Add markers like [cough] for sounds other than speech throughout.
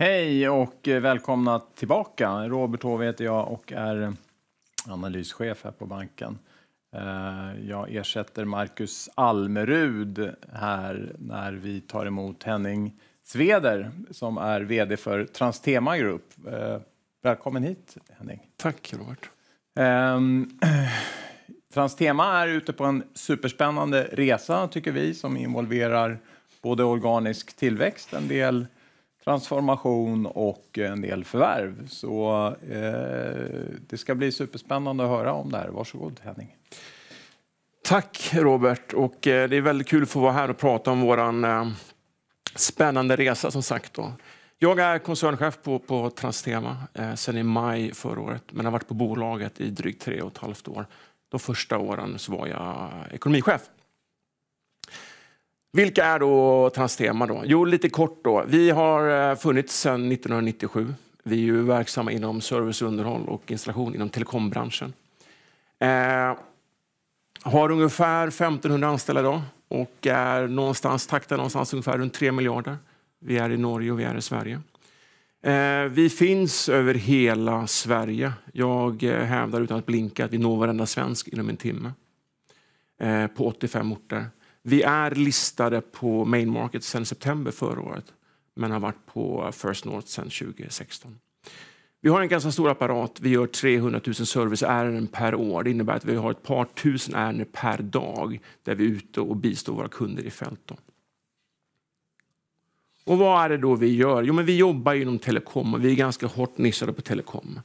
Hej och eh, välkomna tillbaka. Robert Taube heter jag och är eh, analyschef här på banken. Eh, jag ersätter Marcus Almerud här när vi tar emot Henning Sveder som är vd för Transtema Group. Välkommen hit, Henning. Tack, Robert. Ehm, [clears throat] Transtema är ute på en superspännande resa, tycker vi som involverar både organisk tillväxt, en del transformation och en del förvärv. Så eh, det ska bli superspännande att höra om det här. Varsågod Henning. Tack Robert och eh, det är väldigt kul att få vara här och prata om våran eh, spännande resa som sagt. Då. Jag är koncernchef på, på Transtema eh, sedan i maj förra året men har varit på bolaget i drygt tre och ett halvt år. De första åren så var jag ekonomichef. Vilka är då Transtema? Då? Jo, lite kort då. Vi har eh, funnits sedan 1997. Vi är ju verksamma inom service, underhåll och installation inom telekombranschen. Eh, har ungefär 1500 anställda idag och är någonstans, taktar någonstans ungefär runt 3 miljarder. Vi är i Norge och vi är i Sverige. Eh, vi finns över hela Sverige. Jag eh, hävdar utan att blinka att vi når varenda svensk inom en timme eh, på 85 orter. Vi är listade på Main Market sedan september förra året men har varit på First North sedan 2016. Vi har en ganska stor apparat. Vi gör 300 000 serviceärenden per år. Det innebär att vi har ett par tusen ärenden per dag där vi är ute och bistår våra kunder i fält. Då. Och vad är det då vi gör? Jo, men vi jobbar inom telekom och vi är ganska hårt nischade på telekom.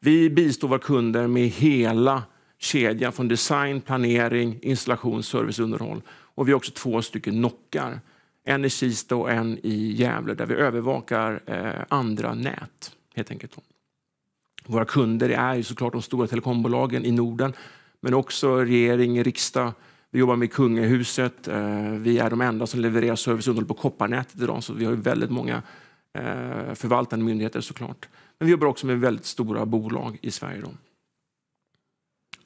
Vi bistår våra kunder med hela kedjan från design, planering, installation, service, underhåll och vi har också två stycken nockar. En i Kista och en i Gävle där vi övervakar eh, andra nät. helt enkelt. Våra kunder är ju såklart de stora telekombolagen i Norden men också regering, riksdag. Vi jobbar med kungahuset. Eh, vi är de enda som levererar service och på kopparnätet idag så vi har väldigt många eh, förvaltande myndigheter såklart. Men vi jobbar också med väldigt stora bolag i Sverige då.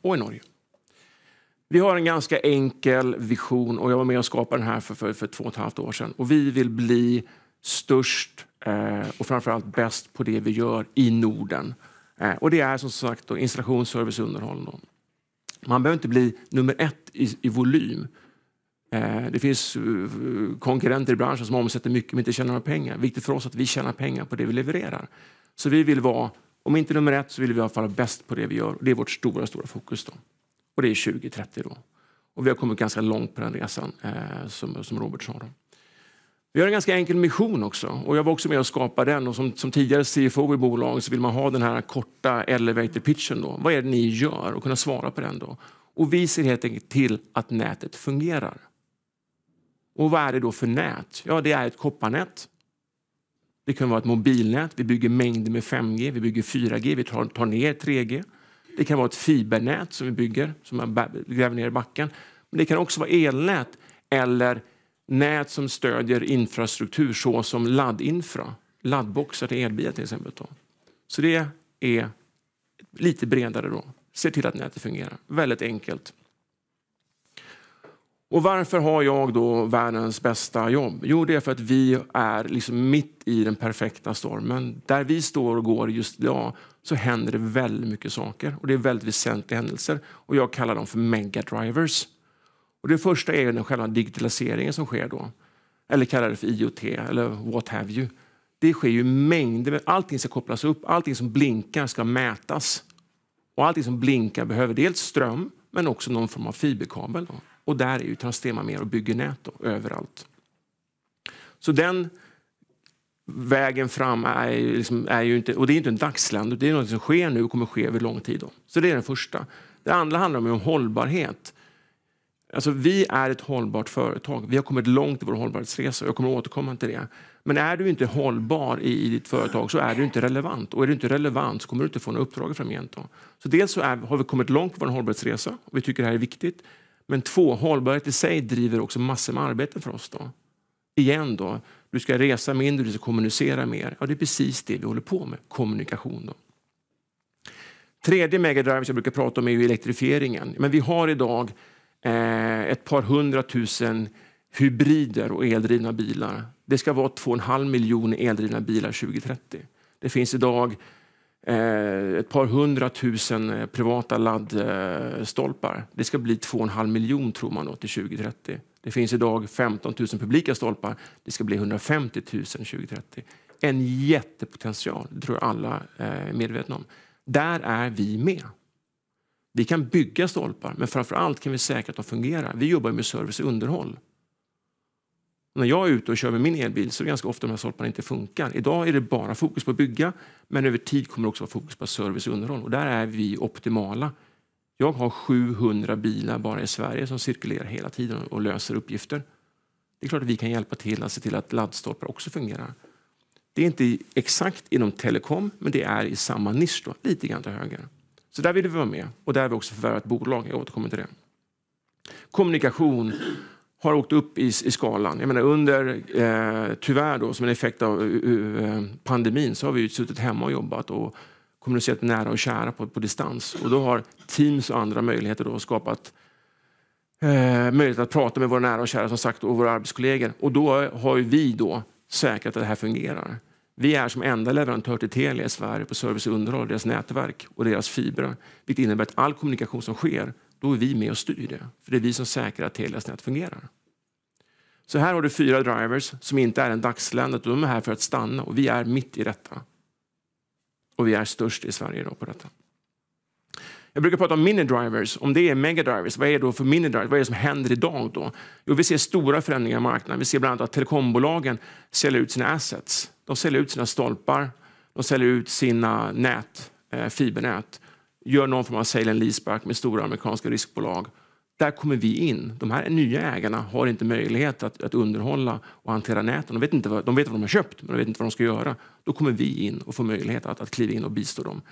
och i Norge. Vi har en ganska enkel vision och jag var med och skapade den här för, för, för två och ett halvt år sedan. Och vi vill bli störst eh, och framförallt bäst på det vi gör i Norden. Eh, och det är som sagt då installation, service och underhåll. Då. Man behöver inte bli nummer ett i, i volym. Eh, det finns uh, konkurrenter i branschen som omsätter mycket men inte tjänar några pengar. Viktigt för oss att vi tjänar pengar på det vi levererar. Så vi vill vara, om inte nummer ett, så vill vi i alla fall vara bäst på det vi gör. Det är vårt stora, stora fokus. då. Och det är 2030 då. Och vi har kommit ganska långt på den resan eh, som, som Robert sa. Då. Vi har en ganska enkel mission också och jag var också med och skapade den och som, som tidigare CFO i bolaget så vill man ha den här korta elevator pitchen då. Vad är det ni gör? Och kunna svara på den då. Och vi ser helt enkelt till att nätet fungerar. Och vad är det då för nät? Ja, det är ett kopparnät. Det kan vara ett mobilnät. Vi bygger mängder med 5G, vi bygger 4G, vi tar, tar ner 3G. Det kan vara ett fibernät som vi bygger, som man gräver ner i backen. Men det kan också vara elnät eller nät som stödjer infrastruktur såsom laddinfra, laddboxar till elbilar till exempel. Då. Så det är lite bredare då. Se till att nätet fungerar. Väldigt enkelt. Och Varför har jag då världens bästa jobb? Jo, det är för att vi är liksom mitt i den perfekta stormen. Där vi står och går just idag så händer det väldigt mycket saker. Och Det är väldigt väsentliga händelser. Och Jag kallar dem för megadrivers. Och det första är den själva digitaliseringen som sker då. Eller kallar det för IoT eller what have you. Det sker ju mängder. Allting ska kopplas upp, allting som blinkar ska mätas. Och Allting som blinkar behöver dels ström men också någon form av fiberkabel. Då. Och där är ju Transtema med och bygger nät då, överallt. Så den vägen fram är ju, liksom, är ju inte, och det är inte en dagsländ, det är något som sker nu och kommer ske över lång tid. Då. Så det är den första. Det andra handlar om, hållbarhet. Alltså, vi är ett hållbart företag. Vi har kommit långt i vår hållbarhetsresa. Jag kommer återkomma till det. Men är du inte hållbar i, i ditt företag så är du inte relevant. Och är du inte relevant så kommer du inte få några uppdrag framgent. Då. Så dels så är, har vi kommit långt på vår hållbarhetsresa och vi tycker det här är viktigt. Men två, hållbarhet i sig driver också massor med arbeten för oss. Då. Igen då, du ska resa mindre, du ska kommunicera mer. Ja, det är precis det vi håller på med, kommunikation. Då. Tredje megadriven som jag brukar prata om är elektrifieringen. Men vi har idag eh, ett par hundratusen hybrider och eldrivna bilar. Det ska vara 2,5 miljoner eldrivna bilar 2030. Det finns idag Eh, ett par hundratusen eh, privata laddstolpar. Det ska bli 2,5 miljoner tror man då, till 2030. Det finns idag 15 000 publika stolpar. Det ska bli 150 000 2030. En jättepotential, det tror jag alla eh, är medvetna om. Där är vi med. Vi kan bygga stolpar, men framför allt kan vi säkra att de fungerar. Vi jobbar med service och underhåll. När jag är ute och kör med min elbil så är det ganska ofta de här stolparna inte funkar. Idag är det bara fokus på att bygga, men över tid kommer det också vara fokus på service och underhåll. Och där är vi optimala. Jag har 700 bilar bara i Sverige som cirkulerar hela tiden och löser uppgifter. Det är klart att vi kan hjälpa till att se till att laddstolpar också fungerar. Det är inte exakt inom telekom, men det är i samma nisch, då, lite grann till höger. Så där vill vi vara med och där har vi också förvärvat bolag. Jag återkommer till det. Kommunikation har åkt upp i, i skalan. Jag menar, under, eh, tyvärr då, som en effekt av uh, pandemin så har vi suttit hemma och jobbat och kommunicerat nära och kära på, på distans. Och då har Teams och andra möjligheter då skapat eh, möjlighet att prata med våra nära och kära som sagt och våra arbetskollegor. Och då har vi då säkrat att det här fungerar. Vi är som enda leverantör till Telia i Sverige på service och underhåll, deras nätverk och deras fibrer. Vilket innebär att all kommunikation som sker då är vi med och styr det. För det är vi som säkrar att Telias nät fungerar. Så här har du fyra drivers som inte är en dagslända, de är här för att stanna och vi är mitt i detta. Och vi är störst i Sverige idag på detta. Jag brukar prata om mini-drivers. Om det är megadrivers, vad är det då för mini-drivers? Vad är det som händer idag då? Jo, vi ser stora förändringar i marknaden. Vi ser bland annat att telekombolagen säljer ut sina assets. De säljer ut sina stolpar, de säljer ut sina nät, eh, fibernät gör någon form av sale and leaseback med stora amerikanska riskbolag. Där kommer vi in. De här nya ägarna har inte möjlighet att, att underhålla och hantera näten. De vet, inte vad, de vet vad de har köpt, men de vet inte vad de ska göra. Då kommer vi in och får möjlighet att, att kliva in och bistå dem.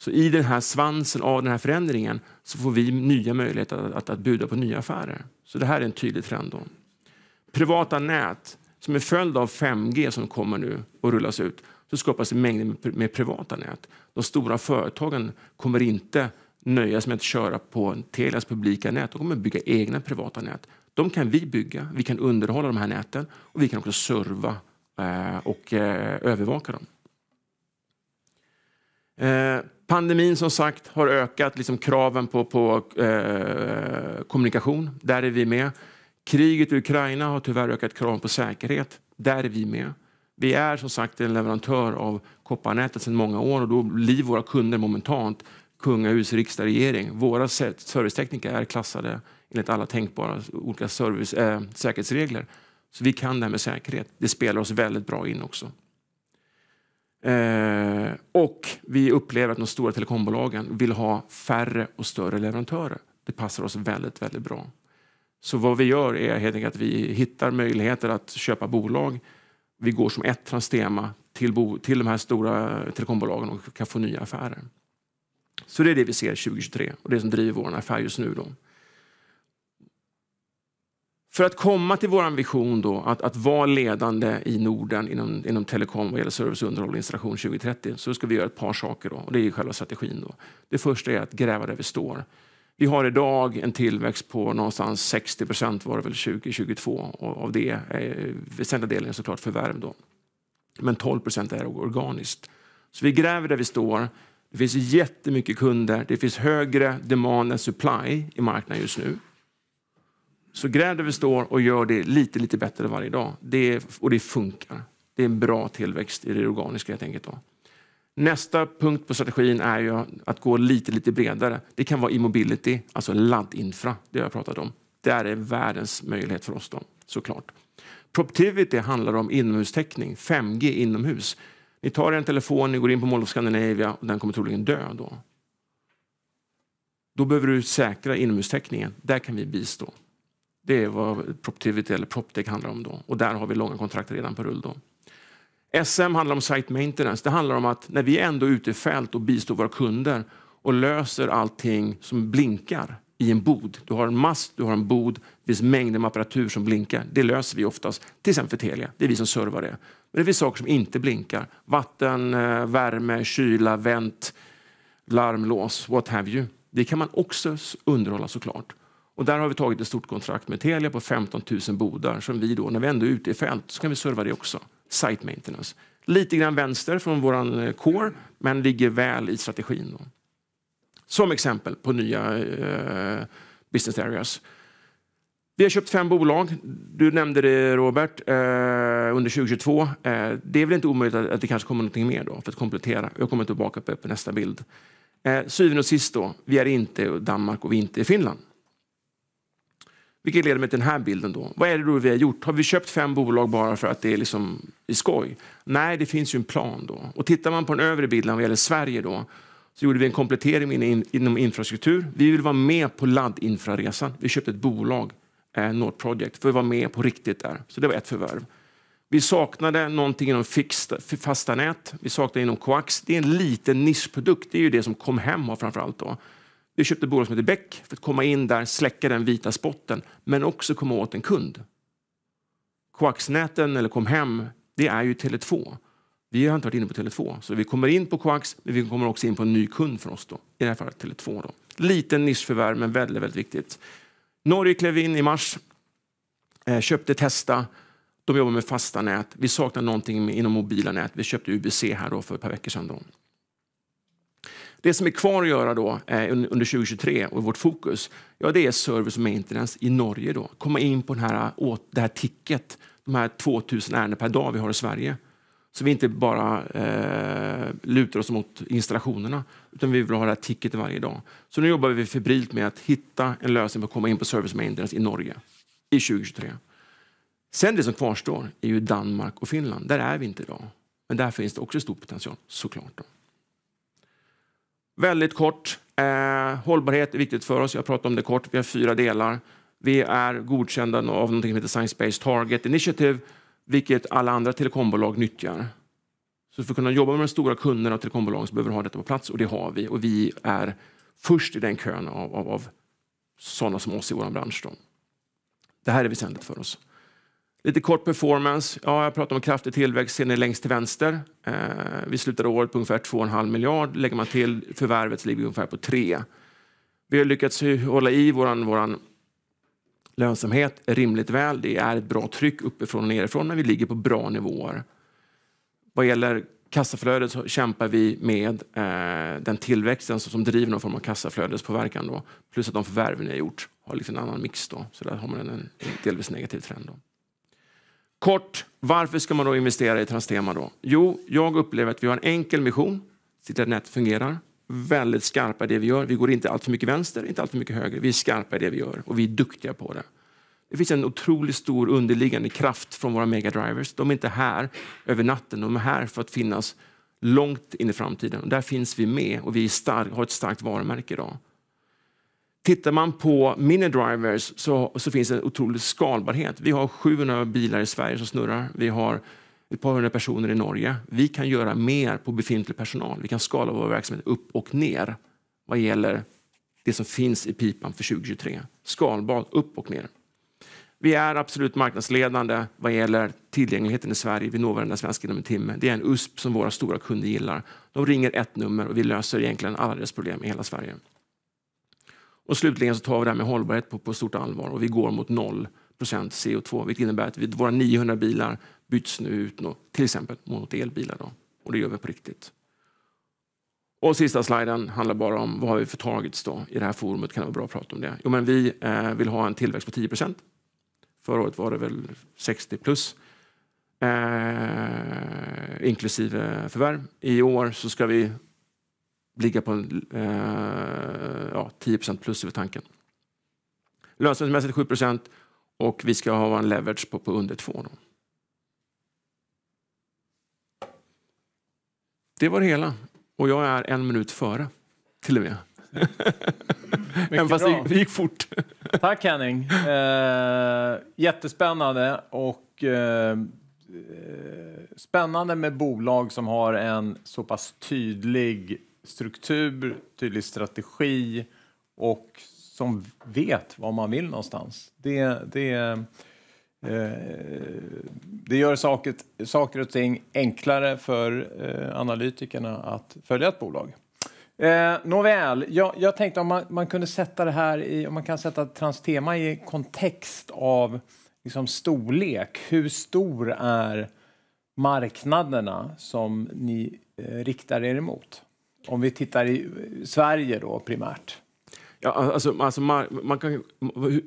Så i den här svansen av den här förändringen så får vi nya möjligheter att, att, att bjuda på nya affärer. Så det här är en tydlig trend. Då. Privata nät, som är följd av 5G som kommer nu och rullas ut, så skapas det mängder med, med privata nät de stora företagen kommer inte nöja sig med att köra på Telias publika nät. De kommer bygga egna privata nät. De kan vi bygga, vi kan underhålla de här näten och vi kan också serva eh, och eh, övervaka dem. Eh, pandemin som sagt har ökat liksom kraven på, på eh, kommunikation. Där är vi med. Kriget i Ukraina har tyvärr ökat kraven på säkerhet. Där är vi med. Vi är som sagt en leverantör av kopparnätet sedan många år och då blir våra kunder momentant kungahus, riksdag, regering. Våra servicetekniker är klassade enligt alla tänkbara olika service, äh, säkerhetsregler. Så vi kan det här med säkerhet. Det spelar oss väldigt bra in också. Eh, och vi upplever att de stora telekombolagen vill ha färre och större leverantörer. Det passar oss väldigt, väldigt bra. Så vad vi gör är helt enkelt att vi hittar möjligheter att köpa bolag vi går som ett Transtema till, bo, till de här stora telekombolagen och kan få nya affärer. Så det är det vi ser 2023 och det som driver vår affär just nu. Då. För att komma till vår vision då, att, att vara ledande i Norden inom, inom telekom vad gäller service, underhåll och installation 2030 så ska vi göra ett par saker. Då, och Det är själva strategin. Då. Det första är att gräva där vi står. Vi har idag en tillväxt på någonstans 60 procent var det väl 2022 och av det är eh, väsentliga delen såklart förvärv då. Men 12 procent är organiskt. Så vi gräver där vi står. Det finns jättemycket kunder. Det finns högre demand än supply i marknaden just nu. Så gräv där vi står och gör det lite, lite bättre varje dag. Det, och det funkar. Det är en bra tillväxt i det organiska helt enkelt. Då. Nästa punkt på strategin är ju att gå lite, lite bredare. Det kan vara e-mobility, alltså laddinfra, det jag pratat om. Där är världens möjlighet för oss då, såklart. Proptivity handlar om inomhustäckning, 5G inomhus. Ni tar en telefon, ni går in på Mall of Scandinavia och den kommer troligen dö då. Då behöver du säkra inomhustäckningen. Där kan vi bistå. Det är vad Proptivity eller Proptech handlar om då. Och där har vi långa kontrakt redan på rull då. SM handlar om site maintenance. Det handlar om att när vi ändå är ute i fält och bistår våra kunder och löser allting som blinkar i en bod. Du har en mast, du har en bod, det finns mängder med apparatur som blinkar. Det löser vi oftast, till exempel för Telia. Det är vi som servar det. Men det finns saker som inte blinkar. Vatten, eh, värme, kyla, vänt, larmlås, what have you. Det kan man också underhålla såklart. Och där har vi tagit ett stort kontrakt med Telia på 15 000 bodar som vi då, när vi ändå är ute i fält, så kan vi serva det också site maintenance. Lite grann vänster från vår eh, core, men ligger väl i strategin. Då. Som exempel på nya eh, business areas. Vi har köpt fem bolag. Du nämnde det, Robert, eh, under 2022. Eh, det är väl inte omöjligt att, att, det kanske kommer någonting mer då, för att komplettera. Jag kommer tillbaka på, på nästa bild. Eh, syvende och sist, då, vi är inte i Danmark och vi är inte i Finland. Vilket leder mig till den här bilden. då. Vad är det då vi har gjort? Har vi köpt fem bolag bara för att det är liksom i skoj? Nej, det finns ju en plan. då. Och Tittar man på den övre bilden vad gäller Sverige då, så gjorde vi en komplettering in, inom infrastruktur. Vi vill vara med på laddinfraresan. Vi köpte ett bolag, eh, North Project, för att vara med på riktigt där. Så det var ett förvärv. Vi saknade någonting inom fixta, fasta nät. Vi saknade inom Coax. Det är en liten nischprodukt. Det är ju det som kom hem har framförallt då. Vi köpte bolag som heter Beck för att komma in där, släcka den vita spotten, men också komma åt en kund. Coaxnäten eller Comhem, det är ju Tele2. Vi har inte varit inne på Tele2, så vi kommer in på Coax, men vi kommer också in på en ny kund för oss då, i det här fallet Tele2. Då. Liten nischförvärv, men väldigt, väldigt viktigt. Norge klev in i mars, eh, köpte Testa, de jobbar med fasta nät. Vi saknar någonting inom mobila nät. Vi köpte UBC här då för ett par veckor sedan. Då. Det som är kvar att göra då, eh, under 2023 och vårt fokus ja, det är service och maintenance i Norge. Då. Komma in på den här, eh, åt, det här ticket, de här 2000 ärenden per dag vi har i Sverige. Så vi inte bara eh, lutar oss mot installationerna utan vi vill ha det här ticket varje dag. Så nu jobbar vi febrilt med att hitta en lösning för att komma in på service och maintenance i Norge i 2023. Sen det som kvarstår är ju Danmark och Finland. Där är vi inte idag. Men där finns det också stor potential såklart. Då. Väldigt kort. Eh, hållbarhet är viktigt för oss. Jag pratar om det kort. Vi har fyra delar. Vi är godkända av något som heter Science Based Target Initiative, vilket alla andra telekombolag nyttjar. Så för att kunna jobba med de stora kunderna och telekombolagen så behöver vi ha detta på plats och det har vi. Och vi är först i den kön av, av, av sådana som oss i vår bransch. Då. Det här är väsentligt för oss. Lite kort performance. Ja, jag pratar om kraftig tillväxt, ser ni längst till vänster. Eh, vi slutade året på ungefär 2,5 miljard. Lägger man till förvärvet så ligger vi ungefär på 3. Vi har lyckats hålla i vår lönsamhet rimligt väl. Det är ett bra tryck uppifrån och nerifrån, men vi ligger på bra nivåer. Vad gäller kassaflödet så kämpar vi med eh, den tillväxten som, driver någon form av kassaflödespåverkan. Då. Plus att de förvärv ni har gjort har liksom en annan mix. Då. Så där har man en, en delvis negativ trend. Då. Kort, varför ska man då investera i Transtema? Då? Jo, jag upplever att vi har en enkel mission, se till att nätet fungerar. Väldigt skarpa i det vi gör. Vi går inte allt för mycket vänster, inte allt för mycket höger. Vi är skarpa i det vi gör och vi är duktiga på det. Det finns en otroligt stor underliggande kraft från våra megadrivers. De är inte här över natten, de är här för att finnas långt in i framtiden. Där finns vi med och vi stark, har ett starkt varumärke idag. Tittar man på minidrivers så, så finns det en otrolig skalbarhet. Vi har 700 bilar i Sverige som snurrar. Vi har ett par hundra personer i Norge. Vi kan göra mer på befintlig personal. Vi kan skala vår verksamhet upp och ner vad gäller det som finns i pipan för 2023. Skalbart upp och ner. Vi är absolut marknadsledande vad gäller tillgängligheten i Sverige. Vi når varenda svensk inom en timme. Det är en USP som våra stora kunder gillar. De ringer ett nummer och vi löser egentligen alla deras problem i hela Sverige. Och slutligen så tar vi det här med hållbarhet på, på stort allvar och vi går mot noll procent CO2 vilket innebär att vi, våra 900 bilar byts nu ut mot, till exempel mot elbilar. Då. Och det gör vi på riktigt. Och sista sliden handlar bara om vad har vi för targets då? i det här forumet. kan det vara bra att prata om det. Jo, men vi eh, vill ha en tillväxt på 10 procent. Förra året var det väl 60 plus. Eh, inklusive förvärv. I år så ska vi ligga på eh, ja, 10 plus över tanken. Lönsamhetsmässigt 7 och vi ska ha en leverage på, på under 2. Då. Det var det hela. Och jag är en minut före, till och med. [laughs] Även fast bra. det gick fort. Tack Henning. Eh, jättespännande och eh, eh, spännande med bolag som har en så pass tydlig struktur, tydlig strategi och som vet vad man vill någonstans. Det, det, eh, det gör saker, saker och ting enklare för eh, analytikerna att följa ett bolag. Eh, nåväl, jag, jag tänkte om man, man, kunde sätta det här i, om man kan sätta Transtema i kontext av liksom storlek. Hur stor är marknaderna som ni eh, riktar er emot? Om vi tittar i Sverige då primärt. Ja, alltså, alltså, man kan,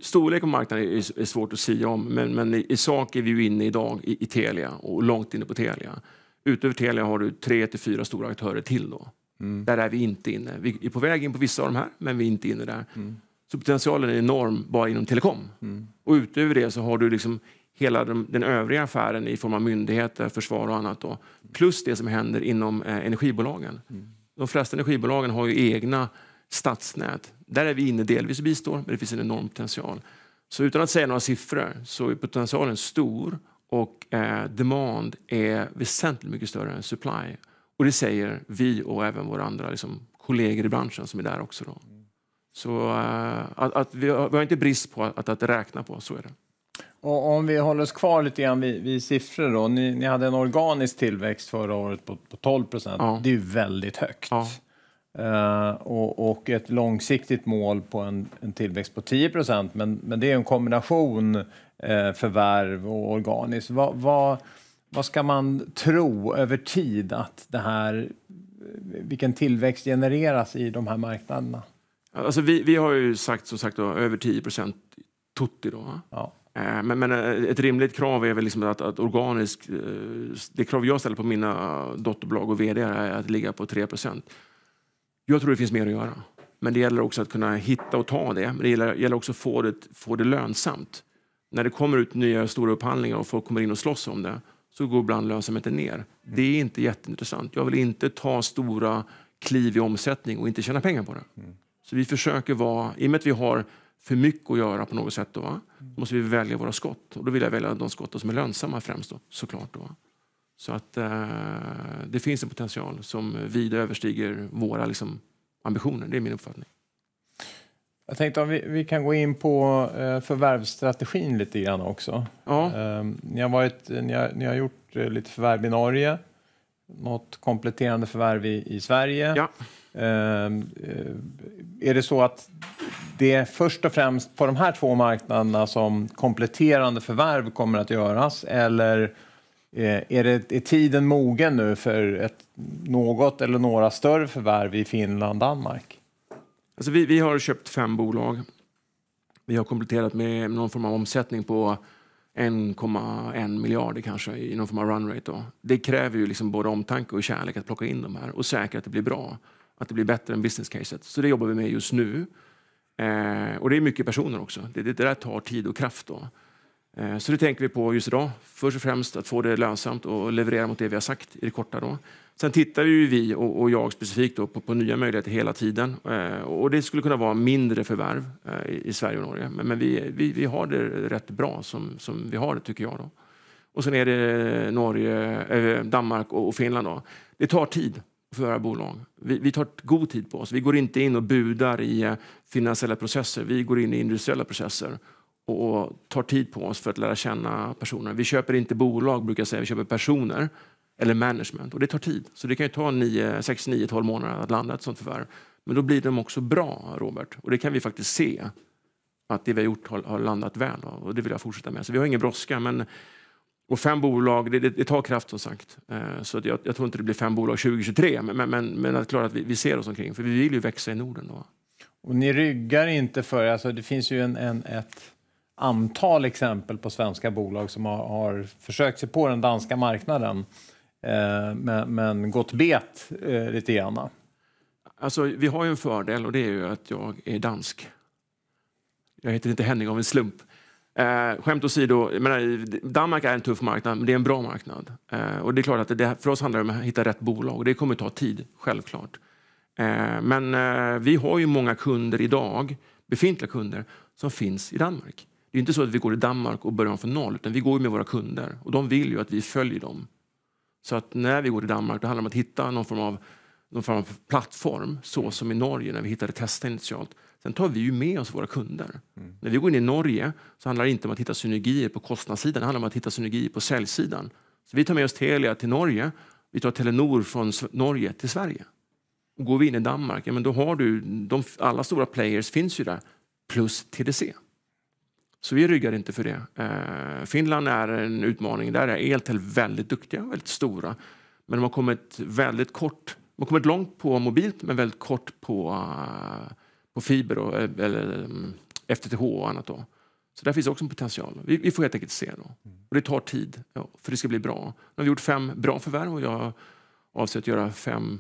storlek på marknaden är, är svårt att säga om men, men i, i, sak är vi ju inne idag i, i Telia och långt inne på Telia. Utöver Telia har du tre till fyra stora aktörer till. då. Mm. Där är vi inte inne. Vi är på väg in på vissa av de här, men vi är inte inne där. Mm. Så potentialen är enorm bara inom telekom. Mm. Och utöver det så har du liksom hela de, den övriga affären i form av myndigheter, försvar och annat. Då. Plus det som händer inom eh, energibolagen. Mm. De flesta energibolagen har ju egna stadsnät. Där är vi inne delvis och bistår, men det finns en enorm potential. Så utan att säga några siffror så är potentialen stor och eh, demand är väsentligt mycket större än supply. Och det säger vi och även våra andra liksom, kollegor i branschen som är där också. Då. Så eh, att, att vi, har, vi, har, inte brist på att, att räkna på, så är det. Och om vi håller oss kvar lite grann vid, vid siffror då. Ni, ni, hade en organisk tillväxt förra året på, på 12 procent. Ja. Det är ju väldigt högt. Ja. Uh, och, och, ett långsiktigt mål på en, en tillväxt på 10 procent. Men, men det är en kombination uh, förvärv och organiskt. Va, va, vad ska man tro över tid att det här, vilken tillväxt genereras i de här marknaderna? Alltså vi, vi har ju sagt som sagt då, över 10 procent tutti. Då, Ja. Eh, men, men, eh, ett rimligt krav är väl liksom att, att organisk... Eh, det krav jag ställer på mina dotterbolag och vd är att ligga på 3 Jag tror det finns mer att göra. Men det gäller också att kunna hitta och ta det. Men det gäller, gäller också att få det, få det lönsamt. När det kommer ut nya stora upphandlingar och folk kommer in och slåss om det så går ibland lönsamheten ner. Det är inte jätteintressant. Jag vill inte ta stora kliv i omsättning och inte tjäna pengar på det. Mm. Så vi försöker vara... I och med att vi har för mycket att göra på något sätt. Då, va? då måste vi välja våra skott. Och då vill jag välja de skott som är lönsamma främst då, såklart. Då, Så att eh, det finns en potential som vida överstiger våra liksom, ambitioner. Det är min uppfattning. Jag tänkte om vi, vi kan gå in på eh, förvärvsstrategin lite grann också. Ja. Eh, ni, har varit, eh, ni, har, ni har gjort eh, lite förvärv i Norge något kompletterande förvärv i, i Sverige. Ja. Ehm, eh, är det så att det är först och främst på de här två marknaderna som kompletterande förvärv kommer att göras eller eh, är, det, är tiden mogen nu för ett, något eller några större förvärv i Finland Danmark? Alltså vi, vi har köpt fem bolag. Vi har kompletterat med någon form av omsättning på 1,1 miljarder kanske i någon form av runrate. Då. Det kräver ju liksom både omtanke och kärlek att plocka in de här och säkra att det blir bra, att det blir bättre än business caset. Så det jobbar vi med just nu. Eh, och det är mycket personer också. Det, det där tar tid och kraft. då. Eh, så det tänker vi på just idag. Först och främst att få det lönsamt och leverera mot det vi har sagt i det korta. Då. Sen tittar ju vi och, jag specifikt då, på, nya möjligheter hela tiden. Eh, och det skulle kunna vara mindre förvärv eh, i Sverige och Norge. Men, vi, vi, vi, har det rätt bra som, som vi har det, tycker jag. Då. Och sen är det Norge, Danmark och, Finland. Då. Det tar tid att förvärva bolag. Vi, vi, tar god tid på oss. Vi går inte in och budar i finansiella processer. Vi går in i industriella processer och tar tid på oss för att lära känna personer. Vi köper inte bolag, brukar jag säga, vi köper personer eller management. Och det tar tid. Så det kan ju ta 6, 9, 12 månader att landa ett sånt förvärv. Men då blir de också bra, Robert. Och det kan vi faktiskt se att det vi har gjort har, har landat väl och det vill jag fortsätta med. Så vi har ingen brådska. Men, och fem bolag, det, det, det tar kraft som sagt. Eh, så jag, jag, tror inte det blir fem bolag 2023, men, men, men att klart att vi, vi, ser oss omkring. För vi vill ju växa i Norden. Då. Och ni ryggar inte för, alltså det finns ju en, en ett antal exempel på svenska bolag som har, har försökt sig på den danska marknaden eh, men, men, gått bet eh, lite grann. Alltså, vi har ju en fördel och det är ju att jag är dansk. Jag heter inte Henning av en slump. Eh, skämt åsido, menar, Danmark är en tuff marknad, men det är en bra marknad. Eh, och det är klart att det, för oss handlar det om att hitta rätt bolag och det kommer ta tid, självklart. Eh, men eh, vi har ju många kunder idag, befintliga kunder, som finns i Danmark. Det är inte så att vi går i Danmark och börjar om från noll, utan vi går med våra kunder och de vill ju att vi följer dem. Så att när vi går till Danmark, då handlar det om att hitta någon form av, någon form av plattform, så som i Norge när vi hittade Testa initialt. Sen tar vi ju med oss våra kunder. Mm. När vi går in i Norge så handlar det inte om att hitta synergier på kostnadssidan, det handlar om att hitta synergier på säljsidan. Så vi tar med oss Telia till Norge, vi tar Telenor från Norge till Sverige. Och går vi in i Danmark, ja, men då har du, de, alla stora players finns ju där, plus TDC. Så vi ryggar inte för det. Eh, Finland är en utmaning. Där är Eltel väldigt duktiga, och väldigt stora. Men de har kommit väldigt kort. De har kommit långt på mobilt, men väldigt kort på, uh, på fiber och eh, eller, um, mm, FTTH och annat. Då. Så där finns också en potential. Vi, vi får helt enkelt se. Då. Och det tar tid, ja, för det ska bli bra. Nu har vi gjort fem bra förvärv och jag avser att göra fem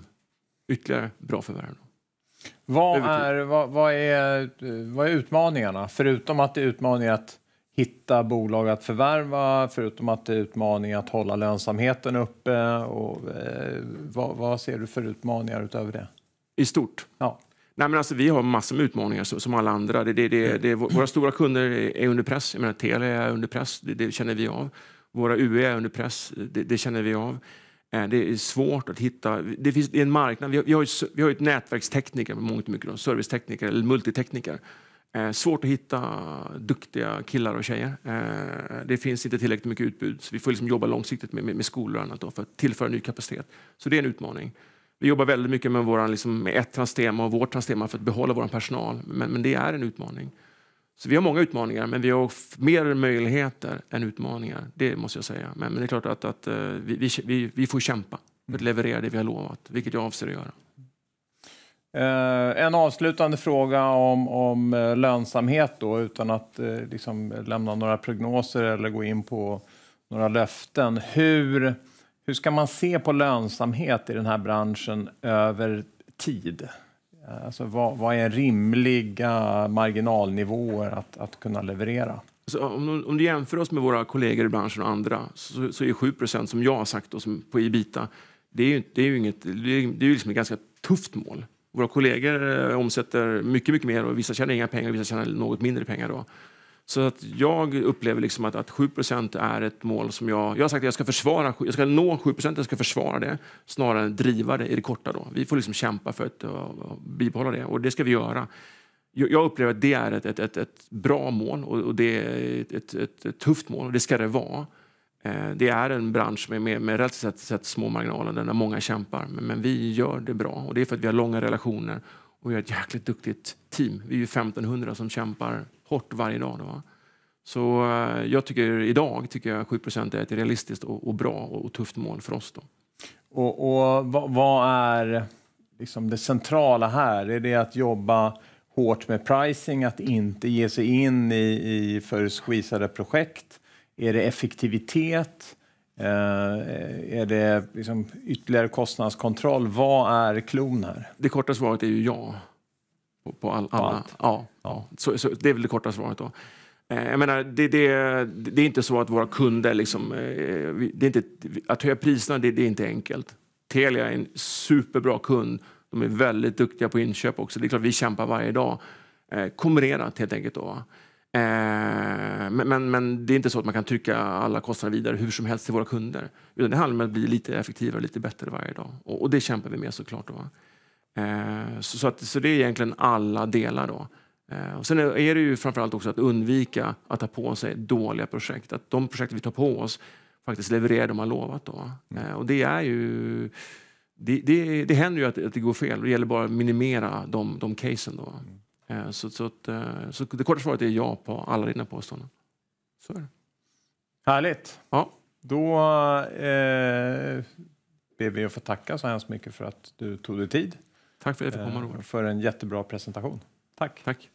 ytterligare bra förvärv. Då. Vad är, vad, vad, är, vad är utmaningarna? Förutom att det är utmaningar att hitta bolag att förvärva, förutom att det är utmaningar att hålla lönsamheten uppe. Och, eh, vad, vad, ser du för utmaningar utöver det? I stort? Ja. Nej, men alltså, vi har massor med utmaningar som alla andra. Det, det, det, det våra stora kunder är under press. Jag menar, Telia är under press, det, känner vi av. Våra UE är under press, det, känner vi av. Eh, det är svårt att hitta. Det finns en marknad. Vi har, ju, vi har ju ett nätverkstekniker, mångt mycket då, servicetekniker eller multitekniker. Eh, svårt att hitta duktiga killar och tjejer. Eh, det finns inte tillräckligt mycket utbud. Så vi får liksom jobba långsiktigt med, med, med skolor och annat då, för att tillföra ny kapacitet. Så det är en utmaning. Vi jobbar väldigt mycket med, våran, liksom, med ett transtema och vårt transtema för att behålla vår personal. Men, men det är en utmaning. Så vi har många utmaningar, men vi har mer möjligheter än utmaningar. Det måste jag säga. Men, men det är klart att, att eh, vi, vi, vi får kämpa för att mm. leverera det vi har lovat, vilket jag avser att göra. Eh, en avslutande fråga om, om eh, lönsamhet då, utan att liksom lämna några prognoser eller gå in på några löften. Hur, hur ska man se på lönsamhet i den här branschen över tid? Eh, alltså vad, vad är rimliga marginalnivåer att, att kunna leverera? Så om, om du jämför oss med våra kollegor i branschen och andra så, så är 7 som jag har sagt då, som på Ibita, det är ju, det är ju inget, det är, det är liksom ett ganska tufft mål. Våra kollegor eh, omsätter mycket, mycket mer och vissa tjänar inga pengar, vissa tjänar något mindre pengar. Då. Så att jag upplever liksom att, att 7 är ett mål som jag... Jag har sagt att jag ska, försvara, jag ska nå 7 jag ska försvara det snarare än driva det i det korta. Då. Vi får liksom kämpa för att eh, bibehålla det, och det ska vi göra. Jag upplever att det är ett, ett, ett, ett bra mål och, och det är ett, ett, ett, tufft mål, och det ska det vara. Eh, det är en bransch med, med, med relativt sett, sett små marginaler där många kämpar, men, men, vi gör det bra. Och Det är för att vi har långa relationer och vi har ett jäkligt duktigt team. Vi är ju 1500 som kämpar hårt varje dag. Då. Så eh, jag tycker idag tycker jag 7 är ett realistiskt och, och bra och, och, tufft mål för oss. Då. Och, och vad, vad, är liksom det centrala här? Är det att jobba hårt med pricing, att inte ge sig in i, i för squeezade projekt? Är det effektivitet? Eh, är det liksom ytterligare kostnadskontroll? Vad är klon här? Det korta svaret är ju ja. På, på alla. Allt. Ja, ja. Så, så, det är väl det korta svaret. Då. Eh, jag menar, det, det, det, är inte så att våra kunder... Liksom, eh, det är inte, att höja priserna det, det, är inte enkelt. Telia är en superbra kund. De är väldigt duktiga på inköp också. Det är klart, vi kämpar varje dag. Eh, Kombinerat, helt enkelt. Då. Men, men, men, det är inte så att man kan trycka alla kostnader vidare hur som helst till våra kunder. Utan det handlar om att bli lite effektivare och lite bättre varje dag. Och, och det kämpar vi med såklart. Då. Eh, så, så, att, så det är egentligen alla delar. då. Eh, och sen är det ju framförallt också att undvika att ta på sig dåliga projekt. Att de projekt vi tar på oss faktiskt levererar de har lovat. Då. Mm. Eh, och det är ju... Det, det, det händer ju att, att, det går fel. Det gäller bara att minimera de, de casen. Då. Mm. Så, så, att, så det korta svaret är ja på alla dina påståenden. Så är det. Härligt. Ja. Då eh, ber vi att få tacka så hemskt mycket för att du tog dig tid. Tack för att jag fick komma eh, Robert. För en jättebra presentation. Tack. Tack.